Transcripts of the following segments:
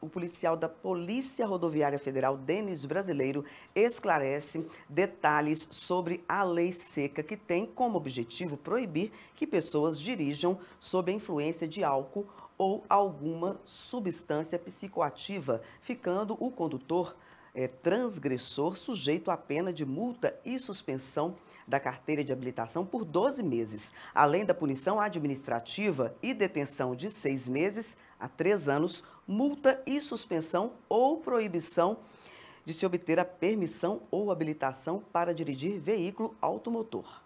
o policial da Polícia Rodoviária Federal, Denis Brasileiro, esclarece detalhes sobre a lei seca, que tem como objetivo proibir que pessoas dirijam sob a influência de álcool ou alguma substância psicoativa, ficando o condutor é, transgressor sujeito à pena de multa e suspensão da carteira de habilitação por 12 meses, além da punição administrativa e detenção de seis meses a três anos, multa e suspensão ou proibição de se obter a permissão ou habilitação para dirigir veículo automotor.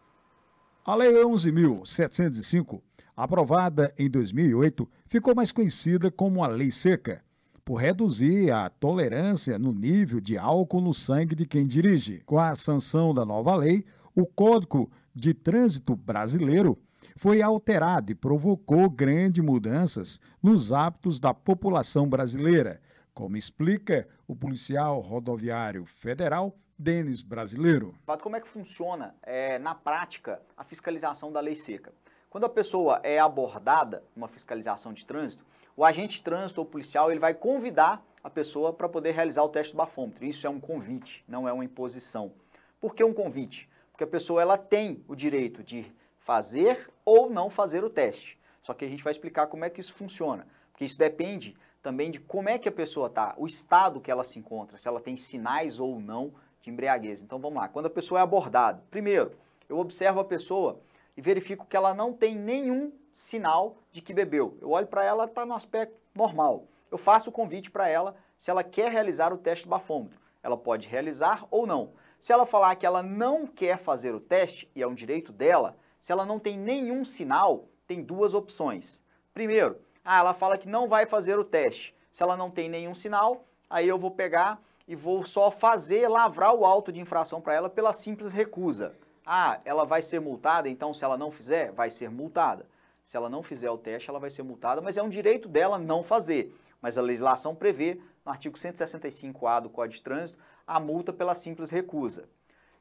A Lei 11.705, aprovada em 2008, ficou mais conhecida como a Lei Seca, por reduzir a tolerância no nível de álcool no sangue de quem dirige. Com a sanção da nova lei, o Código de Trânsito Brasileiro foi alterado e provocou grandes mudanças nos hábitos da população brasileira, como explica o policial rodoviário federal Denis Brasileiro. Como é que funciona é, na prática a fiscalização da lei seca? Quando a pessoa é abordada numa fiscalização de trânsito, o agente de trânsito ou policial ele vai convidar a pessoa para poder realizar o teste do bafômetro. Isso é um convite, não é uma imposição. Por que um convite? Porque a pessoa ela tem o direito de fazer ou não fazer o teste. Só que a gente vai explicar como é que isso funciona, porque isso depende também de como é que a pessoa está, o estado que ela se encontra, se ela tem sinais ou não de embriaguez. Então vamos lá, quando a pessoa é abordada, primeiro, eu observo a pessoa e verifico que ela não tem nenhum sinal de que bebeu. Eu olho para ela, está no aspecto normal. Eu faço o convite para ela se ela quer realizar o teste do bafômetro. Ela pode realizar ou não. Se ela falar que ela não quer fazer o teste, e é um direito dela, se ela não tem nenhum sinal, tem duas opções. Primeiro, ah, ela fala que não vai fazer o teste. Se ela não tem nenhum sinal, aí eu vou pegar e vou só fazer lavrar o auto de infração para ela pela simples recusa. Ah, ela vai ser multada, então se ela não fizer, vai ser multada. Se ela não fizer o teste, ela vai ser multada, mas é um direito dela não fazer. Mas a legislação prevê, no artigo 165A do Código de Trânsito, a multa pela simples recusa.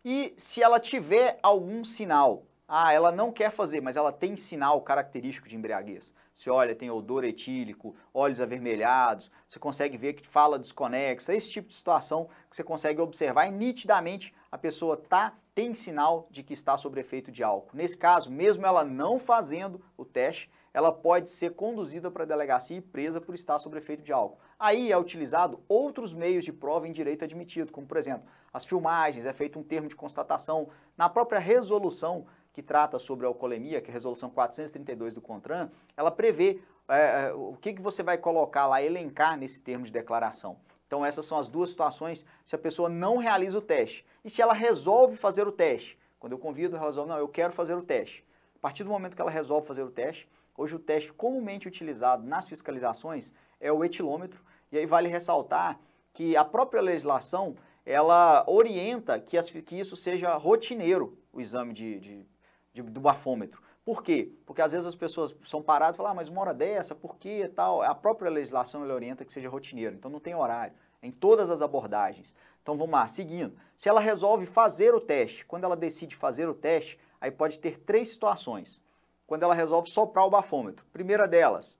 E se ela tiver algum sinal, ah, ela não quer fazer, mas ela tem sinal característico de embriaguez. Você olha, tem odor etílico, olhos avermelhados, você consegue ver que fala desconexa, esse tipo de situação que você consegue observar e nitidamente a pessoa tá tem sinal de que está sob efeito de álcool. Nesse caso, mesmo ela não fazendo o teste, ela pode ser conduzida para a delegacia e presa por estar sob efeito de álcool. Aí é utilizado outros meios de prova em direito admitido, como por exemplo, as filmagens, é feito um termo de constatação na própria resolução que trata sobre a alcoolemia, que é a resolução 432 do CONTRAN, ela prevê é, é, o que, que você vai colocar lá, elencar nesse termo de declaração. Então essas são as duas situações se a pessoa não realiza o teste e se ela resolve fazer o teste. Quando eu convido, ela resolve, não, eu quero fazer o teste. A partir do momento que ela resolve fazer o teste, hoje o teste comumente utilizado nas fiscalizações é o etilômetro, e aí vale ressaltar que a própria legislação, ela orienta que, as, que isso seja rotineiro, o exame de, de de, do bafômetro. Por quê? Porque às vezes as pessoas são paradas e falam, ah, mas uma hora dessa, por e tal? A própria legislação ela orienta que seja rotineiro, então não tem horário, é em todas as abordagens. Então vamos lá, seguindo. Se ela resolve fazer o teste, quando ela decide fazer o teste, aí pode ter três situações. Quando ela resolve soprar o bafômetro. Primeira delas,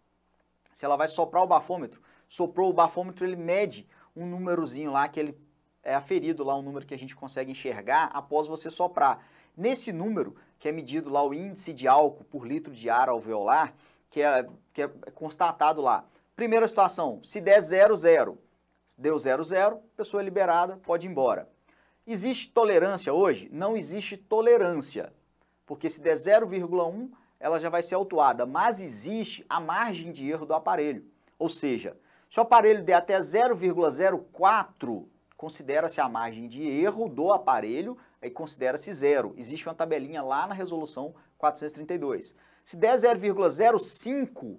se ela vai soprar o bafômetro, soprou o bafômetro, ele mede um númerozinho lá que ele é aferido lá, um número que a gente consegue enxergar após você soprar. Nesse número, que é medido lá o índice de álcool por litro de ar alveolar, que é, que é constatado lá. Primeira situação, se der 00, deu 00, pessoa é liberada, pode ir embora. Existe tolerância hoje? Não existe tolerância, porque se der 0,1, ela já vai ser autuada, mas existe a margem de erro do aparelho. Ou seja, se o aparelho der até 0,04, considera-se a margem de erro do aparelho aí considera-se zero. Existe uma tabelinha lá na resolução 432. Se der 0,05,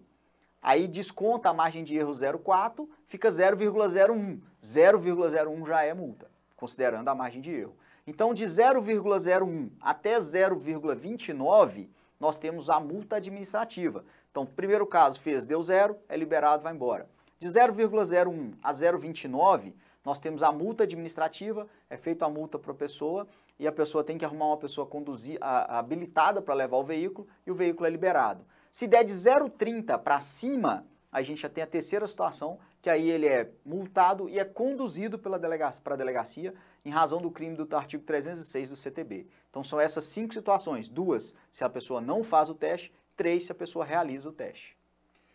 aí desconta a margem de erro 0,4, fica 0,01. 0,01 já é multa, considerando a margem de erro. Então, de 0,01 até 0,29, nós temos a multa administrativa. Então, primeiro caso fez, deu zero, é liberado, vai embora. De 0,01 a 0,29, nós temos a multa administrativa, é feita a multa para a pessoa, e a pessoa tem que arrumar uma pessoa conduzir, a, habilitada para levar o veículo e o veículo é liberado. Se der de 0,30 para cima, a gente já tem a terceira situação, que aí ele é multado e é conduzido para delega a delegacia em razão do crime do artigo 306 do CTB. Então são essas cinco situações: duas se a pessoa não faz o teste, três se a pessoa realiza o teste.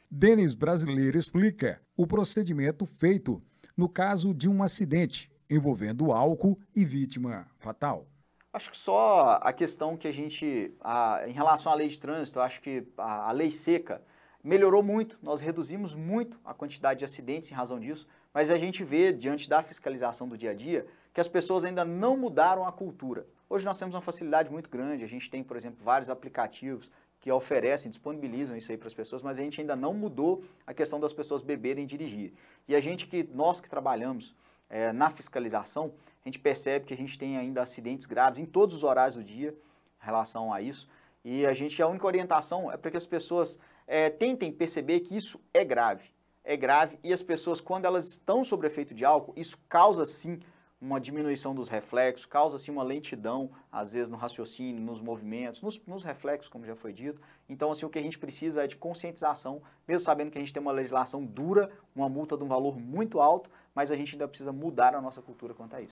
Denis Brasileiro explica o procedimento feito no caso de um acidente envolvendo álcool e vítima fatal. Acho que só a questão que a gente, a, em relação à lei de trânsito, acho que a, a lei seca melhorou muito, nós reduzimos muito a quantidade de acidentes em razão disso, mas a gente vê, diante da fiscalização do dia a dia, que as pessoas ainda não mudaram a cultura. Hoje nós temos uma facilidade muito grande, a gente tem, por exemplo, vários aplicativos que oferecem, disponibilizam isso aí para as pessoas, mas a gente ainda não mudou a questão das pessoas beberem e dirigir. E a gente que, nós que trabalhamos é, na fiscalização, a gente percebe que a gente tem ainda acidentes graves em todos os horários do dia em relação a isso. E a gente, a única orientação é para que as pessoas é, tentem perceber que isso é grave. É grave e as pessoas, quando elas estão sob efeito de álcool, isso causa sim uma diminuição dos reflexos, causa sim uma lentidão, às vezes, no raciocínio, nos movimentos, nos, nos, reflexos, como já foi dito. Então, assim, o que a gente precisa é de conscientização, mesmo sabendo que a gente tem uma legislação dura, uma multa de um valor muito alto, mas a gente ainda precisa mudar a nossa cultura quanto a isso.